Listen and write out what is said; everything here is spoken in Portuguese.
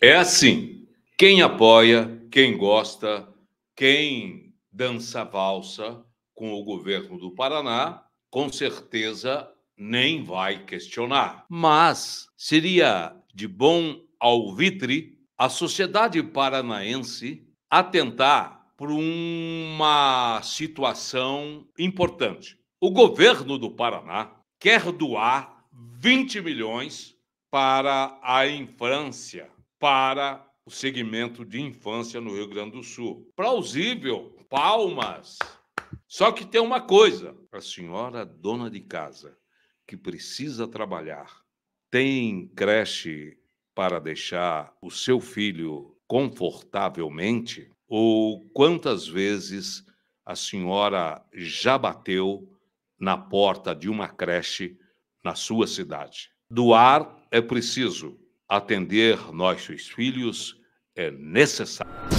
É assim: quem apoia, quem gosta, quem dança valsa com o governo do Paraná, com certeza nem vai questionar. Mas seria de bom alvitre a sociedade paranaense atentar por uma situação importante. O governo do Paraná quer doar 20 milhões para a infância para o segmento de infância no Rio Grande do Sul. Plausível, palmas. Só que tem uma coisa: a senhora dona de casa que precisa trabalhar tem creche para deixar o seu filho confortavelmente? Ou quantas vezes a senhora já bateu na porta de uma creche na sua cidade? Doar é preciso, atender nossos filhos é necessário.